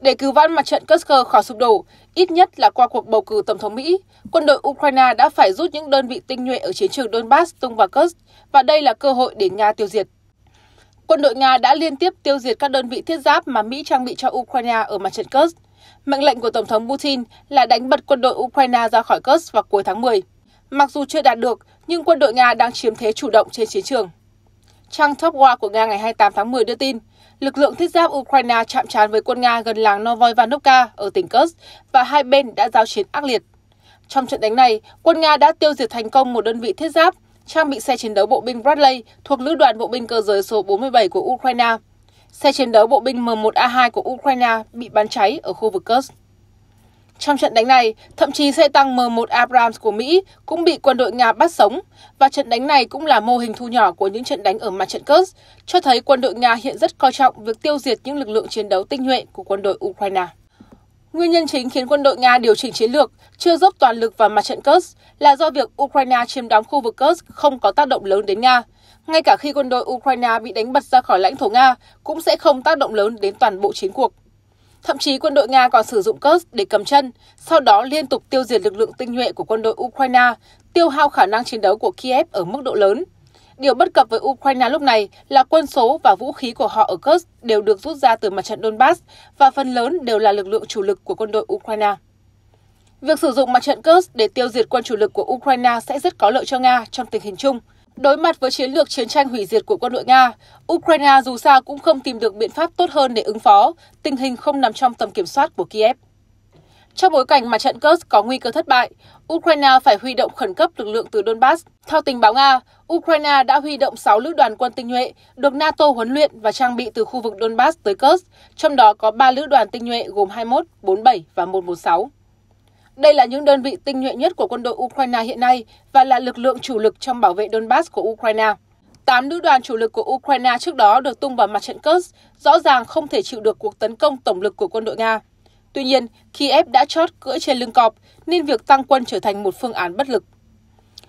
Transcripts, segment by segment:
Để cứu vãn mặt trận Kursk khỏi sụp đổ, ít nhất là qua cuộc bầu cử tổng thống Mỹ, quân đội Ukraine đã phải rút những đơn vị tinh nhuệ ở chiến trường Donbass tung vào Kursk và đây là cơ hội để Nga tiêu diệt. Quân đội Nga đã liên tiếp tiêu diệt các đơn vị thiết giáp mà Mỹ trang bị cho Ukraine ở mặt trận Kursk. Mệnh lệnh của Tổng thống Putin là đánh bật quân đội Ukraine ra khỏi Kursk vào cuối tháng 10. Mặc dù chưa đạt được, nhưng quân đội Nga đang chiếm thế chủ động trên chiến trường. Trang Topwa của Nga ngày 28 tháng 10 đưa tin, lực lượng thiết giáp Ukraine chạm trán với quân Nga gần làng Novoivanovka ở tỉnh Kursk và hai bên đã giao chiến ác liệt. Trong trận đánh này, quân Nga đã tiêu diệt thành công một đơn vị thiết giáp, trang bị xe chiến đấu bộ binh Bradley thuộc Lữ đoàn Bộ binh Cơ giới số 47 của Ukraine. Xe chiến đấu bộ binh M1A2 của Ukraine bị bắn cháy ở khu vực Kursk. Trong trận đánh này, thậm chí xe tăng M1 Abrams của Mỹ cũng bị quân đội Nga bắt sống, và trận đánh này cũng là mô hình thu nhỏ của những trận đánh ở mặt trận Kursk, cho thấy quân đội Nga hiện rất coi trọng việc tiêu diệt những lực lượng chiến đấu tinh nhuệ của quân đội Ukraine. Nguyên nhân chính khiến quân đội Nga điều chỉnh chiến lược, chưa dốc toàn lực vào mặt trận Kursk là do việc Ukraine chiếm đóng khu vực Kursk không có tác động lớn đến Nga. Ngay cả khi quân đội Ukraine bị đánh bật ra khỏi lãnh thổ Nga, cũng sẽ không tác động lớn đến toàn bộ chiến cuộc. Thậm chí quân đội Nga còn sử dụng Kursk để cầm chân, sau đó liên tục tiêu diệt lực lượng tinh nhuệ của quân đội Ukraine, tiêu hao khả năng chiến đấu của Kiev ở mức độ lớn. Điều bất cập với Ukraine lúc này là quân số và vũ khí của họ ở Kursk đều được rút ra từ mặt trận Donbass và phần lớn đều là lực lượng chủ lực của quân đội Ukraine. Việc sử dụng mặt trận Kursk để tiêu diệt quân chủ lực của Ukraine sẽ rất có lợi cho Nga trong tình hình chung – Đối mặt với chiến lược chiến tranh hủy diệt của quân đội Nga, Ukraine dù sao cũng không tìm được biện pháp tốt hơn để ứng phó, tình hình không nằm trong tầm kiểm soát của Kiev. Trong bối cảnh mà trận Kursk có nguy cơ thất bại, Ukraine phải huy động khẩn cấp lực lượng từ Donbass. Theo tình báo Nga, Ukraine đã huy động 6 lữ đoàn quân tinh nhuệ được NATO huấn luyện và trang bị từ khu vực Donbass tới Kursk, trong đó có 3 lữ đoàn tinh nhuệ gồm 21, 47 và 116. Đây là những đơn vị tinh nhuệ nhất của quân đội Ukraine hiện nay và là lực lượng chủ lực trong bảo vệ Donbass của Ukraine. Tám lữ đoàn chủ lực của Ukraine trước đó được tung vào mặt trận Kursk, rõ ràng không thể chịu được cuộc tấn công tổng lực của quân đội Nga. Tuy nhiên, Kiev đã chót cưỡi trên lưng cọp, nên việc tăng quân trở thành một phương án bất lực.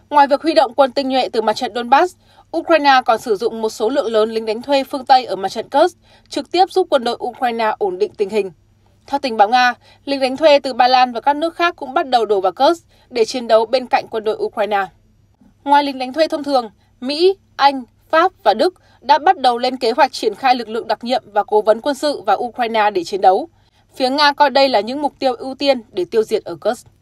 Ngoài việc huy động quân tinh nhuệ từ mặt trận Donbass, Ukraine còn sử dụng một số lượng lớn lính đánh thuê phương Tây ở mặt trận Kursk, trực tiếp giúp quân đội Ukraine ổn định tình hình. Theo tình báo Nga, lính đánh thuê từ Ba Lan và các nước khác cũng bắt đầu đổ vào Kursk để chiến đấu bên cạnh quân đội Ukraine. Ngoài lính đánh thuê thông thường, Mỹ, Anh, Pháp và Đức đã bắt đầu lên kế hoạch triển khai lực lượng đặc nhiệm và cố vấn quân sự vào Ukraine để chiến đấu. Phía Nga coi đây là những mục tiêu ưu tiên để tiêu diệt ở Kursk.